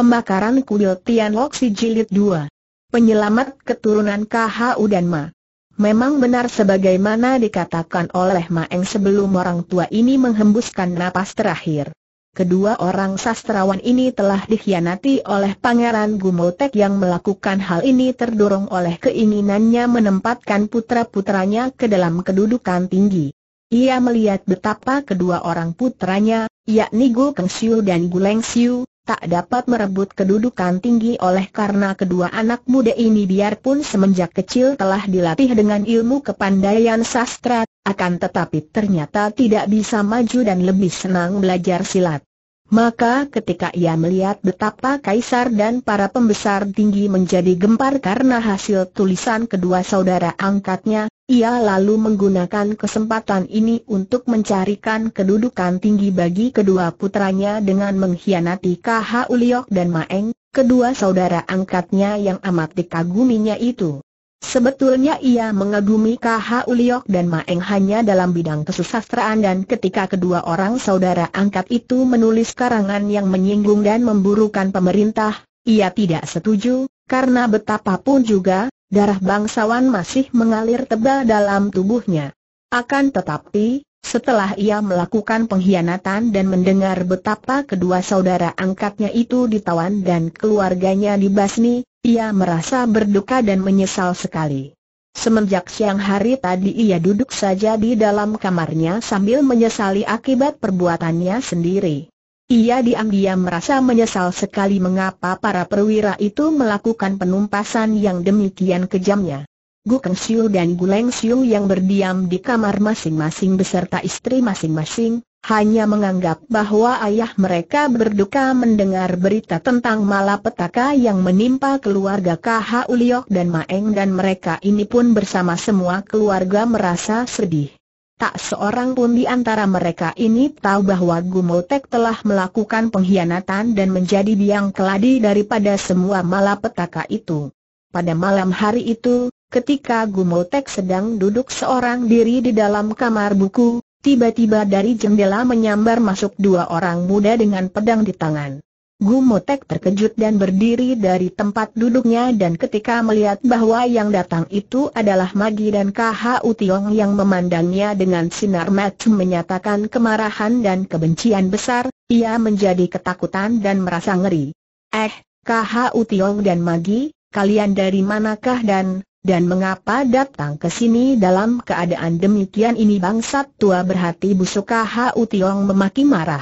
Pembakaran kuil Tianlok Si Jilid 2. Penyelamat keturunan KHU dan Ma. Memang benar sebagaimana dikatakan oleh Maeng sebelum orang tua ini menghembuskan napas terakhir. Kedua orang sastrawan ini telah dikhianati oleh Pangeran Gumotek yang melakukan hal ini terdorong oleh keinginannya menempatkan putra-putranya ke dalam kedudukan tinggi. Ia melihat betapa kedua orang putranya, yakni Gu Kengsiu dan Gu Leng Siu, tak dapat merebut kedudukan tinggi oleh karena kedua anak muda ini biarpun semenjak kecil telah dilatih dengan ilmu kepandaian sastra, akan tetapi ternyata tidak bisa maju dan lebih senang belajar silat. Maka ketika ia melihat betapa kaisar dan para pembesar tinggi menjadi gempar karena hasil tulisan kedua saudara angkatnya, ia lalu menggunakan kesempatan ini untuk mencarikan kedudukan tinggi bagi kedua putranya dengan mengkhianati KH Uliok dan Maeng, kedua saudara angkatnya yang amat dikaguminya itu. Sebetulnya ia mengagumi KH Uliok dan Maeng hanya dalam bidang kesusastraan dan ketika kedua orang saudara angkat itu menulis karangan yang menyinggung dan memburukan pemerintah, ia tidak setuju, karena betapapun juga, darah bangsawan masih mengalir tebal dalam tubuhnya. Akan tetapi, setelah ia melakukan pengkhianatan dan mendengar betapa kedua saudara angkatnya itu ditawan dan keluarganya dibasmi, ia merasa berduka dan menyesal sekali. Semenjak siang hari tadi ia duduk saja di dalam kamarnya sambil menyesali akibat perbuatannya sendiri. Ia diam-diam merasa menyesal sekali mengapa para perwira itu melakukan penumpasan yang demikian kejamnya. Gu Keng Siu dan Gu Leng Siu yang berdiam di kamar masing-masing beserta istri masing-masing, hanya menganggap bahwa ayah mereka berduka mendengar berita tentang malapetaka yang menimpa keluarga KH Uliok dan Maeng dan mereka ini pun bersama semua keluarga merasa sedih. Tak seorang pun di antara mereka ini tahu bahwa Gumotek telah melakukan pengkhianatan dan menjadi biang keladi daripada semua malapetaka itu. Pada malam hari itu, ketika Gumotek sedang duduk seorang diri di dalam kamar buku, Tiba-tiba dari jendela menyambar masuk dua orang muda dengan pedang di tangan. Gumotek terkejut dan berdiri dari tempat duduknya dan ketika melihat bahwa yang datang itu adalah Magi dan KH Utiong yang memandangnya dengan sinar mata menyatakan kemarahan dan kebencian besar, ia menjadi ketakutan dan merasa ngeri. Eh, KH Utiong dan Magi, kalian dari manakah dan dan mengapa datang ke sini dalam keadaan demikian ini bangsat tua berhati busuk Hau Tiong memaki marah.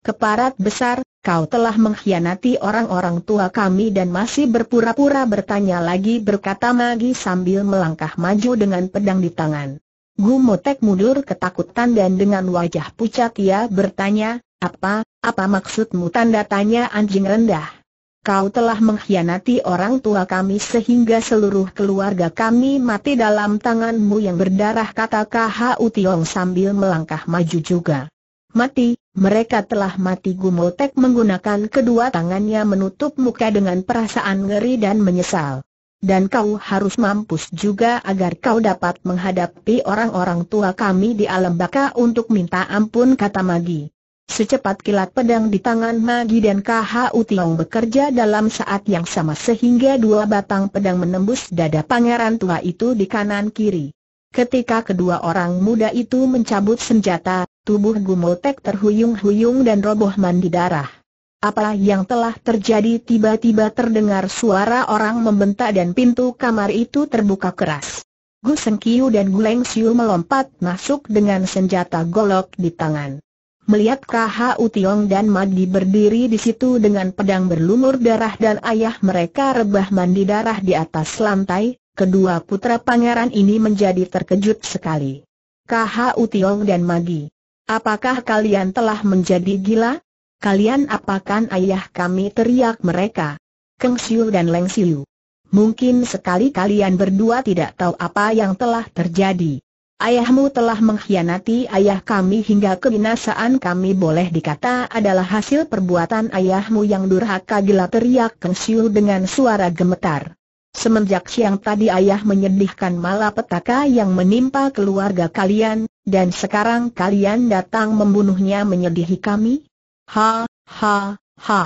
Keparat besar, kau telah mengkhianati orang-orang tua kami dan masih berpura-pura bertanya lagi berkata Magi sambil melangkah maju dengan pedang di tangan. Gumotek mundur ketakutan dan dengan wajah pucat ia bertanya, apa, apa maksudmu tanda tanya anjing rendah? kau telah mengkhianati orang tua kami sehingga seluruh keluarga kami mati dalam tanganmu yang berdarah kata KHU Tiong sambil melangkah maju juga. Mati, mereka telah mati Gumotek menggunakan kedua tangannya menutup muka dengan perasaan ngeri dan menyesal. Dan kau harus mampus juga agar kau dapat menghadapi orang-orang tua kami di alam baka untuk minta ampun kata Magi. Secepat kilat pedang di tangan Magi dan KHU Tiong bekerja dalam saat yang sama sehingga dua batang pedang menembus dada pangeran tua itu di kanan kiri. Ketika kedua orang muda itu mencabut senjata, tubuh Gumotek terhuyung-huyung dan roboh mandi darah. Apa yang telah terjadi tiba-tiba terdengar suara orang membentak dan pintu kamar itu terbuka keras. Gu Sengkiu dan Gu melompat masuk dengan senjata golok di tangan. Melihat KHU Tiong dan Madi berdiri di situ dengan pedang berlumur darah dan ayah mereka rebah mandi darah di atas lantai, kedua putra pangeran ini menjadi terkejut sekali. KHU Tiong dan Madi, apakah kalian telah menjadi gila? Kalian apakan ayah kami teriak mereka. Keng Siu dan Leng Siu. Mungkin sekali kalian berdua tidak tahu apa yang telah terjadi ayahmu telah mengkhianati ayah kami hingga kebinasaan kami boleh dikata adalah hasil perbuatan ayahmu yang durhaka gila teriak Kang Siu dengan suara gemetar. Semenjak siang tadi ayah menyedihkan malapetaka yang menimpa keluarga kalian, dan sekarang kalian datang membunuhnya menyedihi kami? Ha, ha, ha.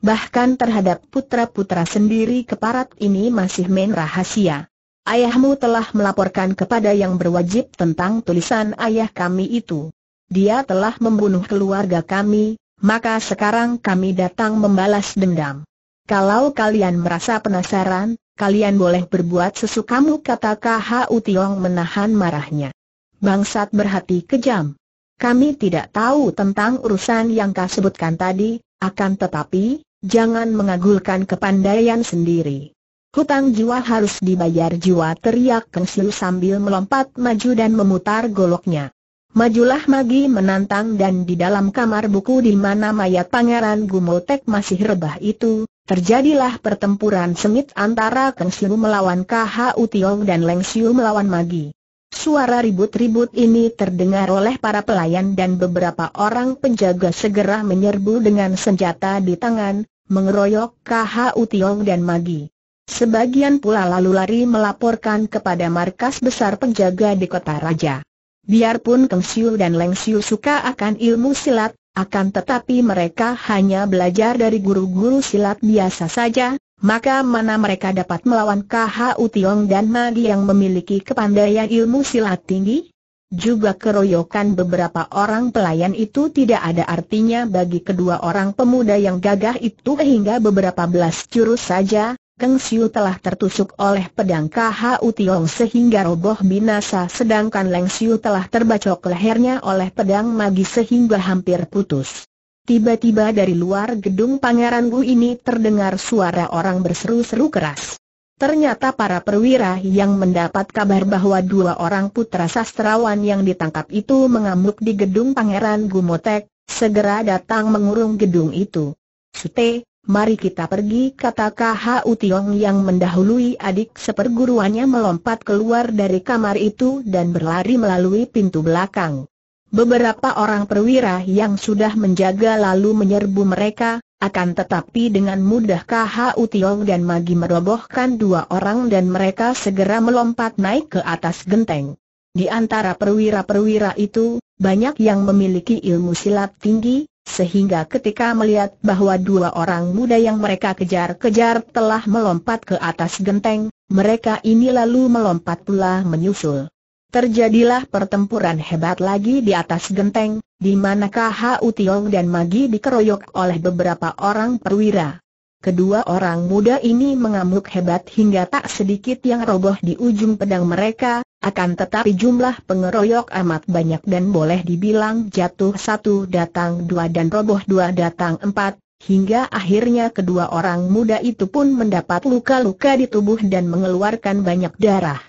Bahkan terhadap putra-putra sendiri keparat ini masih main rahasia. Ayahmu telah melaporkan kepada yang berwajib tentang tulisan ayah kami itu. Dia telah membunuh keluarga kami, maka sekarang kami datang membalas dendam. Kalau kalian merasa penasaran, kalian boleh berbuat sesukamu kata KHU Tiong menahan marahnya. Bangsat berhati kejam. Kami tidak tahu tentang urusan yang kau sebutkan tadi, akan tetapi, jangan mengagulkan kepandaian sendiri. Hutang jiwa harus dibayar jiwa teriak Keng Siu sambil melompat maju dan memutar goloknya. Majulah Magi menantang dan di dalam kamar buku di mana mayat Pangeran Gumotek masih rebah itu, terjadilah pertempuran sengit antara Keng Siu melawan KH Utiong dan Leng Siu melawan Magi. Suara ribut-ribut ini terdengar oleh para pelayan dan beberapa orang penjaga segera menyerbu dengan senjata di tangan, mengeroyok KH Utiong dan Magi. Sebagian pula lalu lari melaporkan kepada markas besar penjaga di kota raja. Biarpun Keng Siu dan Leng Siu suka akan ilmu silat, akan tetapi mereka hanya belajar dari guru-guru silat biasa saja, maka mana mereka dapat melawan KHU Tiong dan Magi yang memiliki kepandaian ilmu silat tinggi? Juga keroyokan beberapa orang pelayan itu tidak ada artinya bagi kedua orang pemuda yang gagah itu hingga beberapa belas jurus saja, Geng Xiu telah tertusuk oleh pedang Khu Tiong sehingga roboh binasa sedangkan Leng Xiu telah terbacok lehernya oleh pedang Magi sehingga hampir putus. Tiba-tiba dari luar gedung Pangeran Wu ini terdengar suara orang berseru-seru keras. Ternyata para perwira yang mendapat kabar bahwa dua orang putra sastrawan yang ditangkap itu mengamuk di gedung Pangeran Gumotek, segera datang mengurung gedung itu. Sute, Mari kita pergi kata KHU Tiong yang mendahului adik seperguruannya melompat keluar dari kamar itu dan berlari melalui pintu belakang. Beberapa orang perwira yang sudah menjaga lalu menyerbu mereka, akan tetapi dengan mudah KHU Tiong dan Magi merobohkan dua orang dan mereka segera melompat naik ke atas genteng. Di antara perwira-perwira itu, banyak yang memiliki ilmu silat tinggi, sehingga ketika melihat bahwa dua orang muda yang mereka kejar-kejar telah melompat ke atas genteng, mereka ini lalu melompat pula menyusul. Terjadilah pertempuran hebat lagi di atas genteng, di mana KHU Tiong dan Magi dikeroyok oleh beberapa orang perwira. Kedua orang muda ini mengamuk hebat hingga tak sedikit yang roboh di ujung pedang mereka, akan tetapi jumlah pengeroyok amat banyak dan boleh dibilang jatuh satu datang dua dan roboh dua datang empat, hingga akhirnya kedua orang muda itu pun mendapat luka-luka di tubuh dan mengeluarkan banyak darah.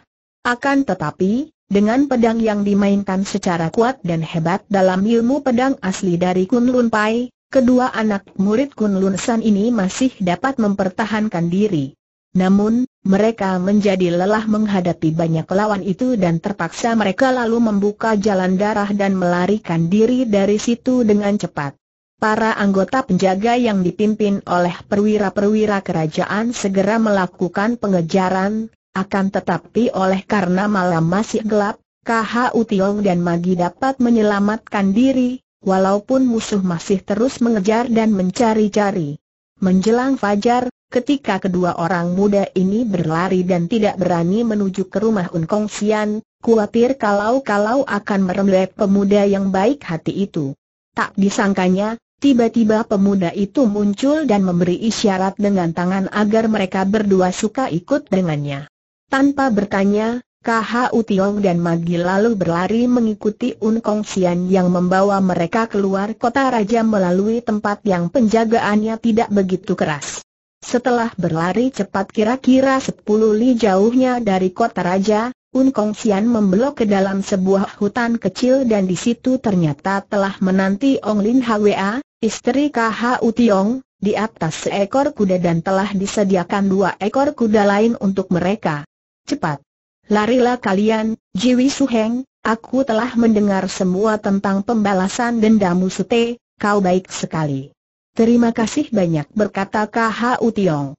Akan tetapi, dengan pedang yang dimainkan secara kuat dan hebat dalam ilmu pedang asli dari Kunlun Pai, kedua anak murid Kunlun San ini masih dapat mempertahankan diri. Namun, mereka menjadi lelah menghadapi banyak lawan itu dan terpaksa mereka lalu membuka jalan darah dan melarikan diri dari situ dengan cepat. Para anggota penjaga yang dipimpin oleh perwira-perwira kerajaan segera melakukan pengejaran, akan tetapi oleh karena malam masih gelap, KH Utiong dan Magi dapat menyelamatkan diri, walaupun musuh masih terus mengejar dan mencari-cari. Menjelang fajar, ketika kedua orang muda ini berlari dan tidak berani menuju ke rumah Unkong Sian, khawatir kalau-kalau akan merembet pemuda yang baik hati itu. Tak disangkanya, tiba-tiba pemuda itu muncul dan memberi isyarat dengan tangan agar mereka berdua suka ikut dengannya. Tanpa bertanya, KHU Tiong dan Magi lalu berlari mengikuti Un Kong Sian yang membawa mereka keluar kota raja melalui tempat yang penjagaannya tidak begitu keras. Setelah berlari cepat kira-kira 10 li jauhnya dari kota raja, Un Kong Sian membelok ke dalam sebuah hutan kecil dan di situ ternyata telah menanti Ong Lin Hwa, istri KHU Tiong, di atas seekor kuda dan telah disediakan dua ekor kuda lain untuk mereka. Cepat! Larilah kalian, Jiwi Suheng, aku telah mendengar semua tentang pembalasan dendamu Sute, kau baik sekali. Terima kasih banyak berkata K.H.U. Tiong.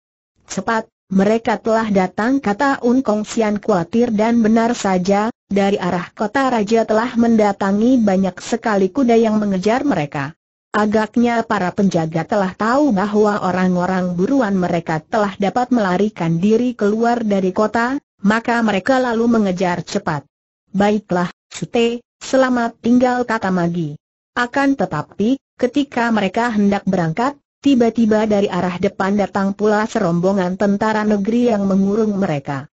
Cepat, mereka telah datang kata Un Kong Sian khawatir dan benar saja, dari arah kota raja telah mendatangi banyak sekali kuda yang mengejar mereka. Agaknya para penjaga telah tahu bahwa orang-orang buruan mereka telah dapat melarikan diri keluar dari kota, maka mereka lalu mengejar cepat. Baiklah, Sute, selamat tinggal kata Magi. Akan tetapi, ketika mereka hendak berangkat, tiba-tiba dari arah depan datang pula serombongan tentara negeri yang mengurung mereka.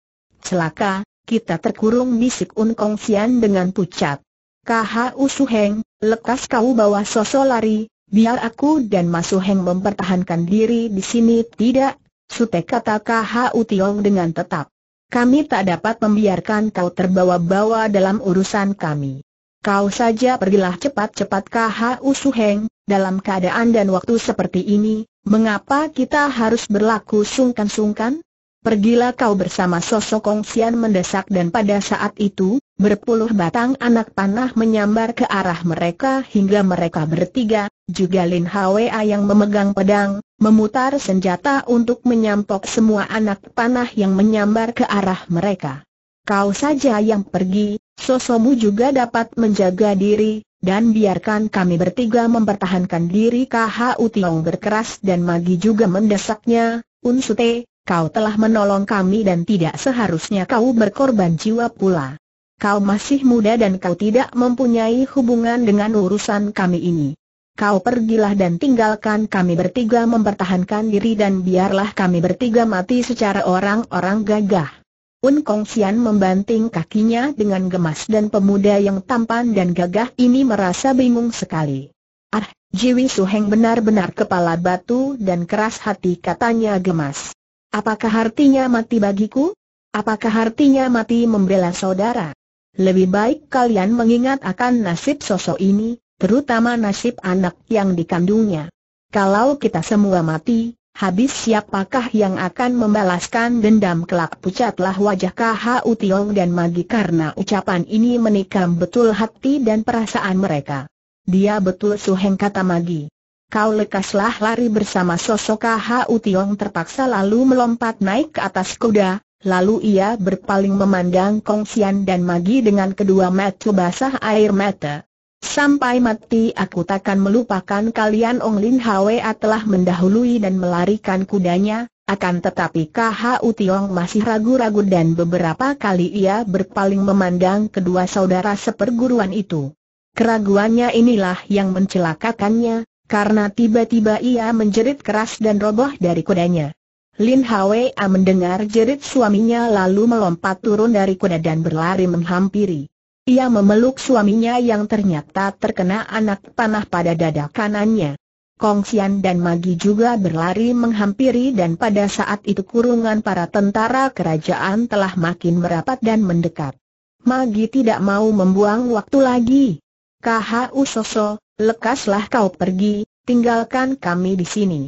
Celaka, kita terkurung bisik Unkong Sian dengan pucat. KHU Suheng, lekas kau bawa sosok lari, biar aku dan Masuheng mempertahankan diri di sini tidak, Sute kata KHU Tiong dengan tetap. Kami tak dapat membiarkan kau terbawa-bawa dalam urusan kami. Kau saja pergilah cepat-cepat ke Hu Suheng, dalam keadaan dan waktu seperti ini, mengapa kita harus berlaku sungkan-sungkan? Pergilah kau bersama sosok Kong Kongsian mendesak dan pada saat itu, berpuluh batang anak panah menyambar ke arah mereka hingga mereka bertiga, juga Lin Hwa yang memegang pedang, memutar senjata untuk menyampok semua anak panah yang menyambar ke arah mereka. Kau saja yang pergi, sosomu juga dapat menjaga diri, dan biarkan kami bertiga mempertahankan diri KHU Tiong berkeras dan Magi juga mendesaknya, Unsute, kau telah menolong kami dan tidak seharusnya kau berkorban jiwa pula. Kau masih muda dan kau tidak mempunyai hubungan dengan urusan kami ini kau pergilah dan tinggalkan kami bertiga mempertahankan diri dan biarlah kami bertiga mati secara orang-orang gagah. Un Kong Xian membanting kakinya dengan gemas dan pemuda yang tampan dan gagah ini merasa bingung sekali. Ah, Jiwi Heng benar-benar kepala batu dan keras hati katanya gemas. Apakah artinya mati bagiku? Apakah artinya mati membela saudara? Lebih baik kalian mengingat akan nasib sosok ini, terutama nasib anak yang dikandungnya. Kalau kita semua mati, habis siapakah yang akan membalaskan dendam kelak pucatlah wajah KHU Tiong dan Magi karena ucapan ini menikam betul hati dan perasaan mereka. Dia betul suheng kata Magi. Kau lekaslah lari bersama sosok KHU Tiong terpaksa lalu melompat naik ke atas kuda, Lalu ia berpaling memandang Kong Sian dan Magi dengan kedua mata basah air mata. Sampai mati aku takkan melupakan kalian Ong Lin Hwa telah mendahului dan melarikan kudanya, akan tetapi KHU Tiong masih ragu-ragu dan beberapa kali ia berpaling memandang kedua saudara seperguruan itu. Keraguannya inilah yang mencelakakannya, karena tiba-tiba ia menjerit keras dan roboh dari kudanya. Lin Hwa mendengar jerit suaminya lalu melompat turun dari kuda dan berlari menghampiri. Ia memeluk suaminya yang ternyata terkena anak panah pada dada kanannya. Kong Xian dan Magi juga berlari menghampiri dan pada saat itu kurungan para tentara kerajaan telah makin merapat dan mendekat. Magi tidak mau membuang waktu lagi. KHU Soso, lekaslah kau pergi, tinggalkan kami di sini.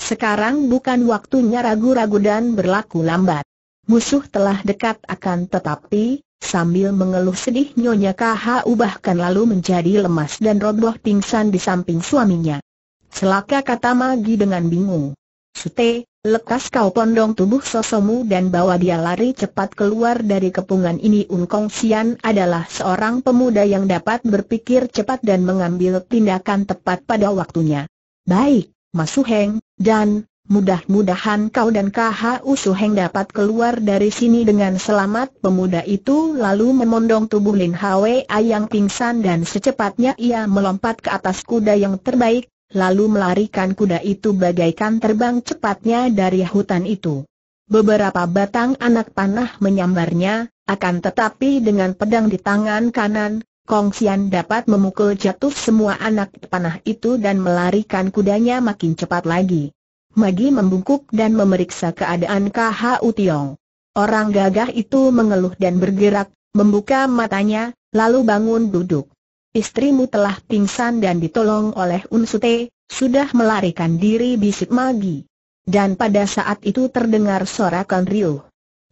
Sekarang bukan waktunya ragu-ragu dan berlaku lambat musuh telah dekat akan tetapi, sambil mengeluh sedih Nyonya KHU bahkan lalu menjadi lemas dan roboh pingsan di samping suaminya. Selaka kata Magi dengan bingung. Sute, lekas kau pondong tubuh sosomu dan bawa dia lari cepat keluar dari kepungan ini Unkong Sian adalah seorang pemuda yang dapat berpikir cepat dan mengambil tindakan tepat pada waktunya. Baik, Masuheng, dan, Mudah-mudahan kau dan KHU Suheng dapat keluar dari sini dengan selamat pemuda itu lalu memondong tubuh Lin Hwa yang pingsan dan secepatnya ia melompat ke atas kuda yang terbaik, lalu melarikan kuda itu bagaikan terbang cepatnya dari hutan itu. Beberapa batang anak panah menyambarnya, akan tetapi dengan pedang di tangan kanan, Kong Xian dapat memukul jatuh semua anak panah itu dan melarikan kudanya makin cepat lagi. Magi membungkuk dan memeriksa keadaan KHU Tiong. Orang gagah itu mengeluh dan bergerak, membuka matanya, lalu bangun duduk. Istrimu telah pingsan dan ditolong oleh Unsute, sudah melarikan diri bisik Magi. Dan pada saat itu terdengar sorakan riuh.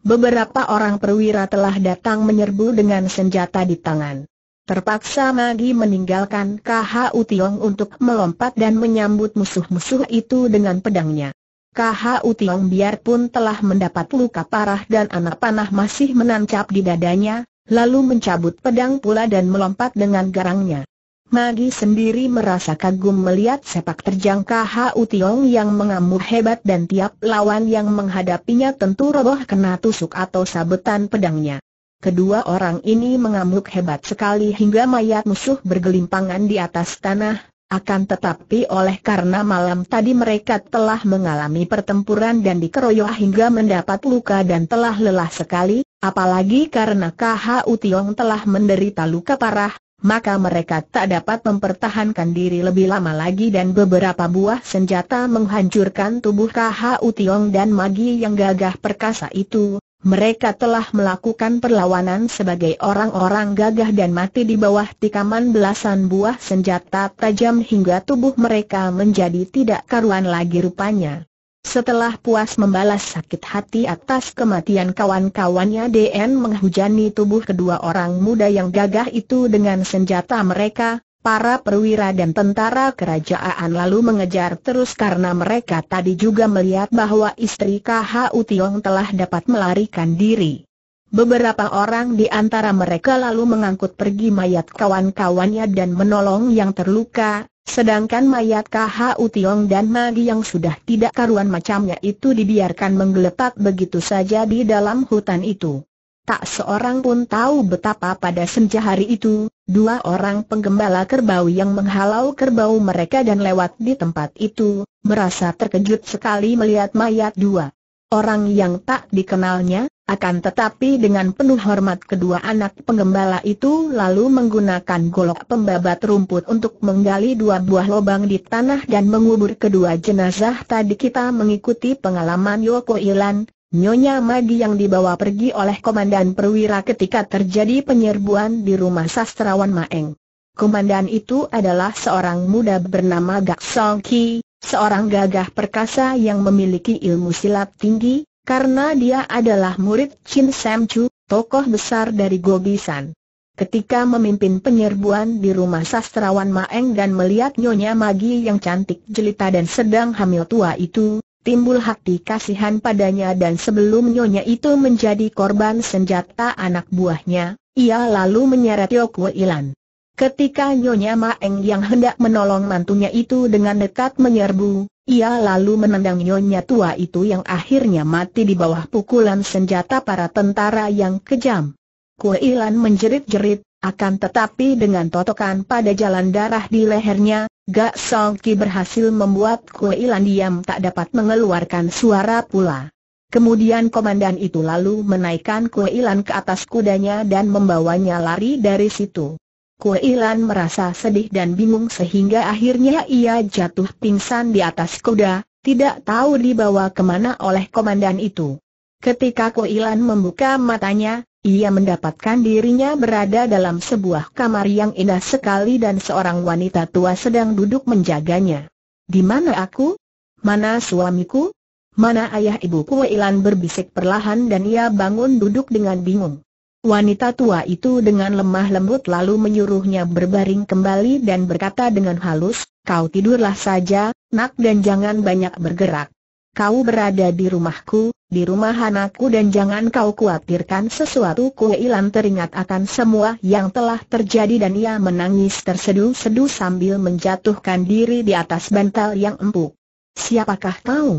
Beberapa orang perwira telah datang menyerbu dengan senjata di tangan. Terpaksa Magi meninggalkan KHU Tiong untuk melompat dan menyambut musuh-musuh itu dengan pedangnya. KHU Tiong biarpun telah mendapat luka parah dan anak panah masih menancap di dadanya, lalu mencabut pedang pula dan melompat dengan garangnya. Magi sendiri merasa kagum melihat sepak terjang KHU Tiong yang mengamuk hebat dan tiap lawan yang menghadapinya tentu roboh kena tusuk atau sabetan pedangnya. Kedua orang ini mengamuk hebat sekali hingga mayat musuh bergelimpangan di atas tanah, akan tetapi oleh karena malam tadi mereka telah mengalami pertempuran dan dikeroyok hingga mendapat luka dan telah lelah sekali, apalagi karena KH Utiong telah menderita luka parah, maka mereka tak dapat mempertahankan diri lebih lama lagi dan beberapa buah senjata menghancurkan tubuh KH Utiong dan Magi yang gagah perkasa itu, mereka telah melakukan perlawanan sebagai orang-orang gagah dan mati di bawah tikaman belasan buah senjata tajam hingga tubuh mereka menjadi tidak karuan lagi rupanya. Setelah puas membalas sakit hati atas kematian kawan-kawannya DN menghujani tubuh kedua orang muda yang gagah itu dengan senjata mereka, Para perwira dan tentara kerajaan lalu mengejar terus karena mereka tadi juga melihat bahwa istri KHU Tiong telah dapat melarikan diri. Beberapa orang di antara mereka lalu mengangkut pergi mayat kawan-kawannya dan menolong yang terluka, sedangkan mayat KHU Tiong dan Magi yang sudah tidak karuan macamnya itu dibiarkan menggeletak begitu saja di dalam hutan itu. Tak seorang pun tahu betapa pada senja hari itu, Dua orang penggembala kerbau yang menghalau kerbau mereka dan lewat di tempat itu, merasa terkejut sekali melihat mayat dua orang yang tak dikenalnya, akan tetapi dengan penuh hormat kedua anak penggembala itu lalu menggunakan golok pembabat rumput untuk menggali dua buah lubang di tanah dan mengubur kedua jenazah tadi kita mengikuti pengalaman Yoko Ilan, Nyonya Magi yang dibawa pergi oleh Komandan Perwira ketika terjadi penyerbuan di rumah sastrawan Maeng. Komandan itu adalah seorang muda bernama Gak Song Ki, seorang gagah perkasa yang memiliki ilmu silat tinggi, karena dia adalah murid Chin Sam Chu, tokoh besar dari Gobisan. Ketika memimpin penyerbuan di rumah sastrawan Maeng dan melihat Nyonya Magi yang cantik jelita dan sedang hamil tua itu, timbul hati kasihan padanya dan sebelum nyonya itu menjadi korban senjata anak buahnya, ia lalu menyeret Yoko Ilan. Ketika nyonya Maeng yang hendak menolong mantunya itu dengan dekat menyerbu, ia lalu menendang nyonya tua itu yang akhirnya mati di bawah pukulan senjata para tentara yang kejam. Kue Ilan menjerit-jerit, akan tetapi dengan totokan pada jalan darah di lehernya, Gak Songki berhasil membuat Kue Ilan diam tak dapat mengeluarkan suara pula. Kemudian komandan itu lalu menaikkan Kue Ilan ke atas kudanya dan membawanya lari dari situ. Kue Ilan merasa sedih dan bingung sehingga akhirnya ia jatuh pingsan di atas kuda, tidak tahu dibawa kemana oleh komandan itu. Ketika Kue Ilan membuka matanya, ia mendapatkan dirinya berada dalam sebuah kamar yang indah sekali dan seorang wanita tua sedang duduk menjaganya. Di mana aku? Mana suamiku? Mana ayah ibuku? Ilan berbisik perlahan dan ia bangun duduk dengan bingung. Wanita tua itu dengan lemah lembut lalu menyuruhnya berbaring kembali dan berkata dengan halus, kau tidurlah saja, nak dan jangan banyak bergerak. Kau berada di rumahku, di rumah anakku dan jangan kau khawatirkan sesuatu Kue Ilan teringat akan semua yang telah terjadi dan ia menangis tersedu-sedu sambil menjatuhkan diri di atas bantal yang empuk. Siapakah kau?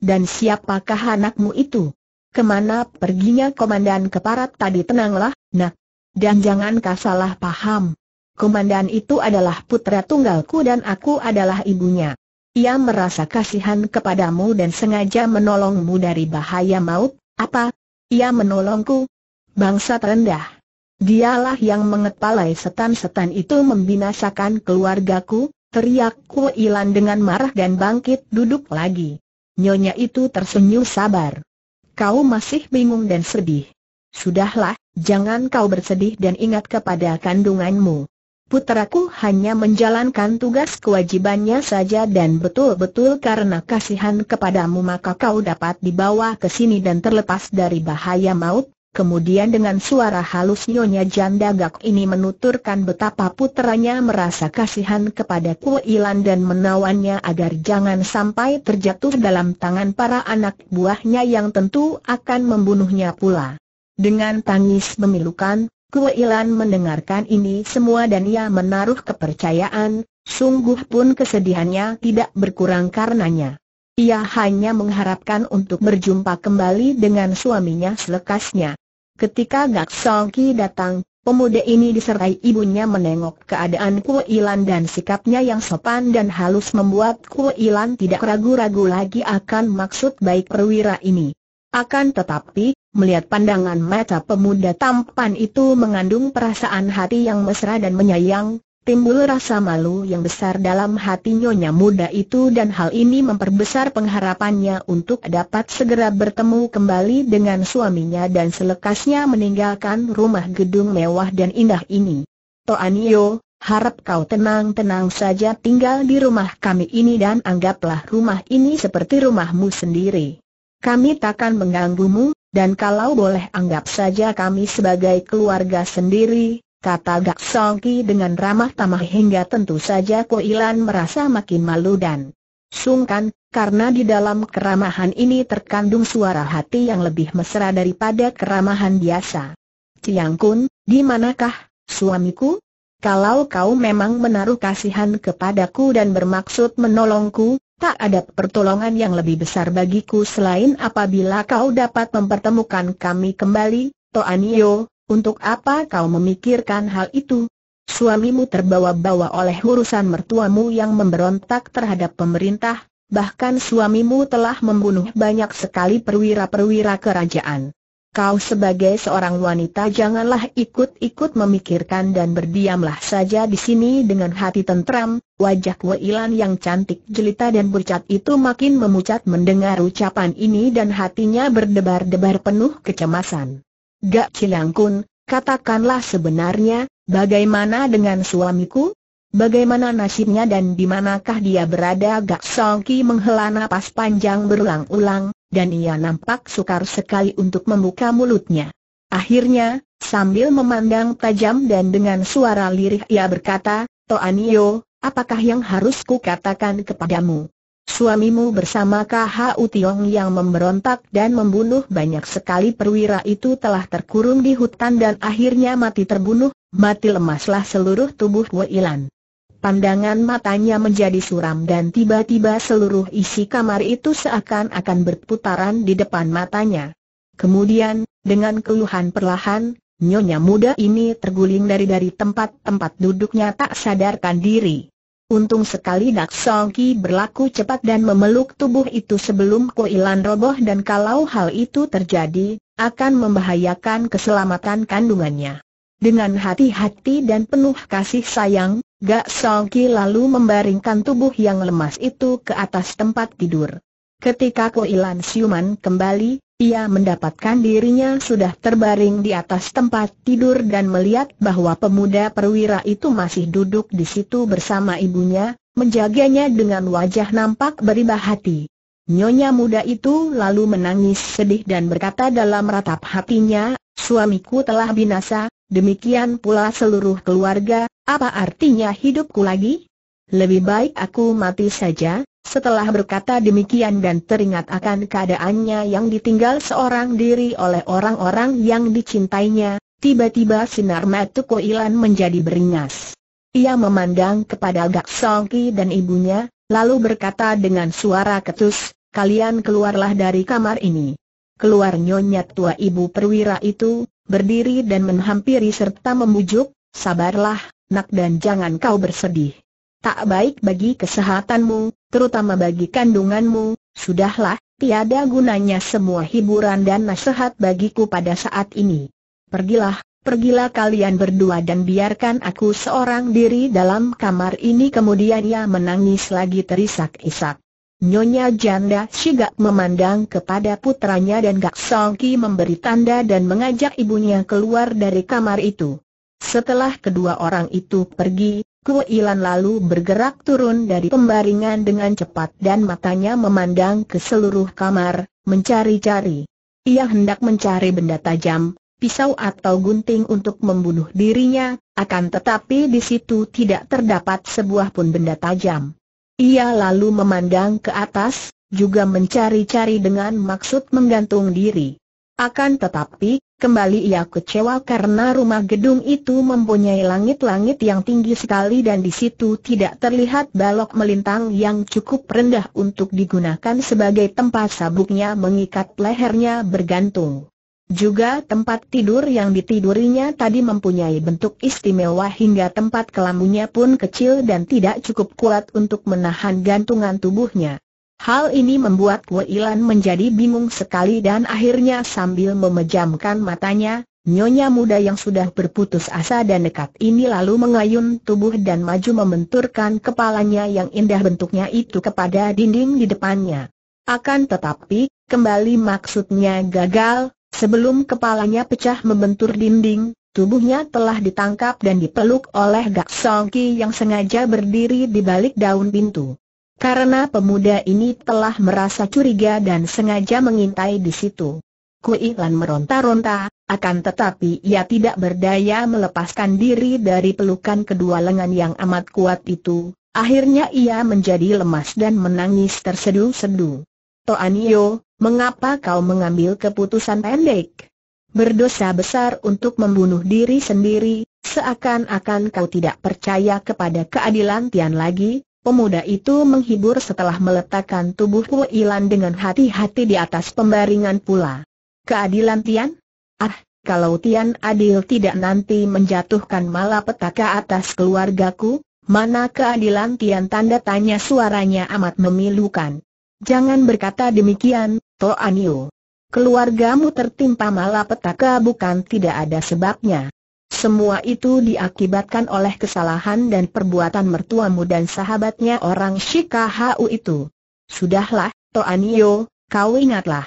Dan siapakah anakmu itu? Kemana perginya komandan keparat tadi tenanglah, nak. Dan jangan kau salah paham. Komandan itu adalah putra tunggalku dan aku adalah ibunya. Ia merasa kasihan kepadamu dan sengaja menolongmu dari bahaya maut, apa? Ia menolongku? Bangsa terendah. Dialah yang mengepalai setan-setan itu membinasakan keluargaku, teriak Ilan dengan marah dan bangkit duduk lagi. Nyonya itu tersenyum sabar. Kau masih bingung dan sedih. Sudahlah, jangan kau bersedih dan ingat kepada kandunganmu puteraku hanya menjalankan tugas kewajibannya saja dan betul-betul karena kasihan kepadamu maka kau dapat dibawa ke sini dan terlepas dari bahaya maut. Kemudian dengan suara halus Nyonya Janda Gak ini menuturkan betapa puteranya merasa kasihan kepada Ilan dan menawannya agar jangan sampai terjatuh dalam tangan para anak buahnya yang tentu akan membunuhnya pula. Dengan tangis memilukan, Kue Ilan mendengarkan ini semua dan ia menaruh kepercayaan, sungguh pun kesedihannya tidak berkurang karenanya. Ia hanya mengharapkan untuk berjumpa kembali dengan suaminya selekasnya. Ketika Gak Songki datang, Pemuda ini disertai ibunya menengok keadaan Kuilan dan sikapnya yang sopan dan halus membuat Kuilan tidak ragu-ragu lagi akan maksud baik perwira ini. Akan tetapi, melihat pandangan mata pemuda tampan itu mengandung perasaan hati yang mesra dan menyayang, timbul rasa malu yang besar dalam hati nyonya muda itu dan hal ini memperbesar pengharapannya untuk dapat segera bertemu kembali dengan suaminya dan selekasnya meninggalkan rumah gedung mewah dan indah ini. Toanio, harap kau tenang-tenang saja tinggal di rumah kami ini dan anggaplah rumah ini seperti rumahmu sendiri kami takkan mengganggumu, dan kalau boleh anggap saja kami sebagai keluarga sendiri, kata Gak Songki dengan ramah tamah hingga tentu saja Ilan merasa makin malu dan sungkan, karena di dalam keramahan ini terkandung suara hati yang lebih mesra daripada keramahan biasa. Ciang Kun, di manakah, suamiku? Kalau kau memang menaruh kasihan kepadaku dan bermaksud menolongku, Tak ada pertolongan yang lebih besar bagiku selain apabila kau dapat mempertemukan kami kembali, Toanio, untuk apa kau memikirkan hal itu? Suamimu terbawa-bawa oleh urusan mertuamu yang memberontak terhadap pemerintah, bahkan suamimu telah membunuh banyak sekali perwira-perwira kerajaan. Kau sebagai seorang wanita janganlah ikut-ikut memikirkan dan berdiamlah saja di sini dengan hati tentram. Wajah Weilan yang cantik jelita dan bercat itu makin memucat mendengar ucapan ini dan hatinya berdebar-debar penuh kecemasan. Gak Cilang Kun, katakanlah sebenarnya, bagaimana dengan suamiku? Bagaimana nasibnya dan di manakah dia berada Gak Songki menghela napas panjang berulang-ulang, dan ia nampak sukar sekali untuk membuka mulutnya. Akhirnya, sambil memandang tajam dan dengan suara lirih ia berkata, Toanio, apakah yang harus katakan kepadamu? Suamimu bersama KHU Tiong yang memberontak dan membunuh banyak sekali perwira itu telah terkurung di hutan dan akhirnya mati terbunuh, mati lemaslah seluruh tubuh Wei Lan. Pandangan matanya menjadi suram dan tiba-tiba seluruh isi kamar itu seakan-akan berputaran di depan matanya. Kemudian, dengan keluhan perlahan, nyonya muda ini terguling dari dari tempat-tempat duduknya tak sadarkan diri. Untung sekali Dak Song Ki berlaku cepat dan memeluk tubuh itu sebelum kuilan roboh dan kalau hal itu terjadi, akan membahayakan keselamatan kandungannya. Dengan hati-hati dan penuh kasih sayang, Gak Songki lalu membaringkan tubuh yang lemas itu ke atas tempat tidur. Ketika Koilan Siuman kembali, ia mendapatkan dirinya sudah terbaring di atas tempat tidur dan melihat bahwa pemuda perwira itu masih duduk di situ bersama ibunya, menjaganya dengan wajah nampak beribah hati. Nyonya muda itu lalu menangis sedih dan berkata dalam ratap hatinya, suamiku telah binasa, Demikian pula seluruh keluarga, apa artinya hidupku lagi? Lebih baik aku mati saja, setelah berkata demikian dan teringat akan keadaannya yang ditinggal seorang diri oleh orang-orang yang dicintainya, tiba-tiba sinar mata Koilan menjadi beringas. Ia memandang kepada Gak Songki dan ibunya, lalu berkata dengan suara ketus, kalian keluarlah dari kamar ini. Keluar nyonya tua ibu perwira itu, berdiri dan menghampiri serta membujuk, sabarlah, nak dan jangan kau bersedih. Tak baik bagi kesehatanmu, terutama bagi kandunganmu, sudahlah, tiada gunanya semua hiburan dan nasihat bagiku pada saat ini. Pergilah, pergilah kalian berdua dan biarkan aku seorang diri dalam kamar ini Kemudian ia menangis lagi terisak-isak. Nyonya janda Shigak memandang kepada putranya dan Gak Song Ki memberi tanda dan mengajak ibunya keluar dari kamar itu. Setelah kedua orang itu pergi, Kuilan lalu bergerak turun dari pembaringan dengan cepat dan matanya memandang ke seluruh kamar, mencari-cari. Ia hendak mencari benda tajam, pisau atau gunting untuk membunuh dirinya, akan tetapi di situ tidak terdapat sebuah pun benda tajam. Ia lalu memandang ke atas, juga mencari-cari dengan maksud menggantung diri. Akan tetapi, kembali ia kecewa karena rumah gedung itu mempunyai langit-langit yang tinggi sekali dan di situ tidak terlihat balok melintang yang cukup rendah untuk digunakan sebagai tempat sabuknya mengikat lehernya bergantung. Juga tempat tidur yang ditidurinya tadi mempunyai bentuk istimewa hingga tempat kelamunya pun kecil dan tidak cukup kuat untuk menahan gantungan tubuhnya. Hal ini membuat Weilan menjadi bingung sekali dan akhirnya sambil memejamkan matanya, nyonya muda yang sudah berputus asa dan dekat ini lalu mengayun tubuh dan maju membenturkan kepalanya yang indah bentuknya itu kepada dinding di depannya. Akan tetapi, kembali maksudnya gagal, Sebelum kepalanya pecah membentur dinding, tubuhnya telah ditangkap dan dipeluk oleh Gak Songki yang sengaja berdiri di balik daun pintu. Karena pemuda ini telah merasa curiga dan sengaja mengintai di situ. Kui Lan meronta-ronta, akan tetapi ia tidak berdaya melepaskan diri dari pelukan kedua lengan yang amat kuat itu, akhirnya ia menjadi lemas dan menangis terseduh-seduh. Toanio, mengapa kau mengambil keputusan pendek? Berdosa besar untuk membunuh diri sendiri, seakan-akan kau tidak percaya kepada keadilan Tian lagi, Pemuda itu menghibur setelah meletakkan tubuh Ilan dengan hati-hati di atas pembaringan pula. Keadilan Tian? Ah, kalau Tian adil tidak nanti menjatuhkan malapetaka atas keluargaku, mana keadilan Tian tanda tanya suaranya amat memilukan. Jangan berkata demikian, Toanio. Keluargamu tertimpa malapetaka bukan tidak ada sebabnya. Semua itu diakibatkan oleh kesalahan dan perbuatan mertuamu dan sahabatnya orang Shikahau itu. Sudahlah, Toanio, kau ingatlah.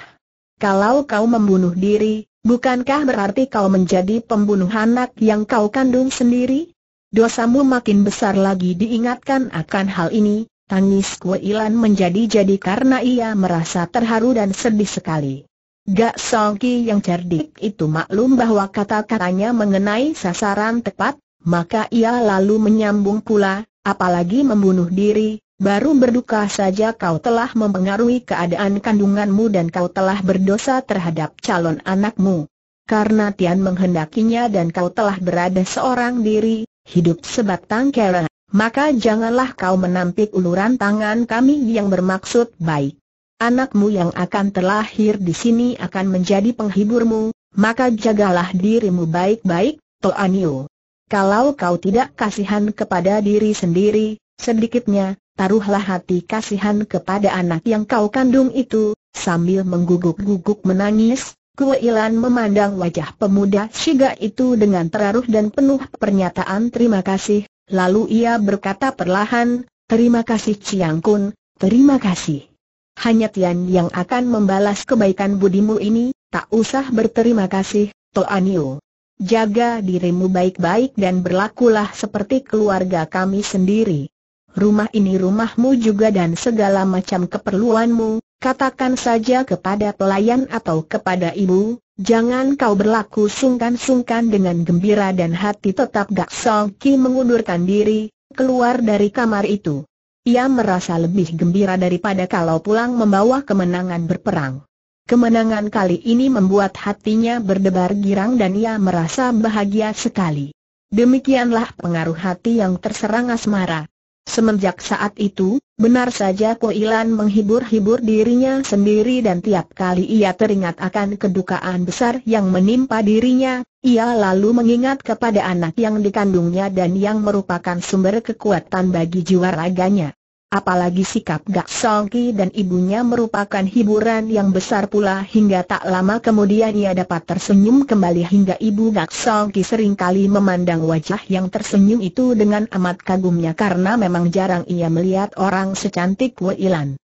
Kalau kau membunuh diri, bukankah berarti kau menjadi pembunuh anak yang kau kandung sendiri? Dosamu makin besar lagi diingatkan akan hal ini, Tangis Ilan menjadi-jadi karena ia merasa terharu dan sedih sekali. Gak Songki yang cerdik itu maklum bahwa kata-katanya mengenai sasaran tepat, maka ia lalu menyambung pula, apalagi membunuh diri, baru berduka saja kau telah mempengaruhi keadaan kandunganmu dan kau telah berdosa terhadap calon anakmu. Karena Tian menghendakinya dan kau telah berada seorang diri, hidup sebatang kera maka janganlah kau menampik uluran tangan kami yang bermaksud baik. Anakmu yang akan terlahir di sini akan menjadi penghiburmu, maka jagalah dirimu baik-baik, Toanio. Kalau kau tidak kasihan kepada diri sendiri, sedikitnya, taruhlah hati kasihan kepada anak yang kau kandung itu, sambil mengguguk-guguk menangis, Kuilan memandang wajah pemuda Shiga itu dengan teraruh dan penuh pernyataan terima kasih, Lalu ia berkata perlahan, terima kasih Chiang Kun, terima kasih. Hanya Tian yang akan membalas kebaikan budimu ini, tak usah berterima kasih, Toaniu. Jaga dirimu baik-baik dan berlakulah seperti keluarga kami sendiri. Rumah ini rumahmu juga dan segala macam keperluanmu, katakan saja kepada pelayan atau kepada ibu, Jangan kau berlaku sungkan-sungkan dengan gembira dan hati tetap Gak Song Ki mengundurkan diri, keluar dari kamar itu. Ia merasa lebih gembira daripada kalau pulang membawa kemenangan berperang. Kemenangan kali ini membuat hatinya berdebar girang dan ia merasa bahagia sekali. Demikianlah pengaruh hati yang terserang asmara. Semenjak saat itu, benar saja Koilan menghibur-hibur dirinya sendiri dan tiap kali ia teringat akan kedukaan besar yang menimpa dirinya, ia lalu mengingat kepada anak yang dikandungnya dan yang merupakan sumber kekuatan bagi jiwa raganya. Apalagi sikap Gak Songki dan ibunya merupakan hiburan yang besar pula hingga tak lama kemudian ia dapat tersenyum kembali hingga ibu Gak Songki seringkali memandang wajah yang tersenyum itu dengan amat kagumnya karena memang jarang ia melihat orang secantik Lan.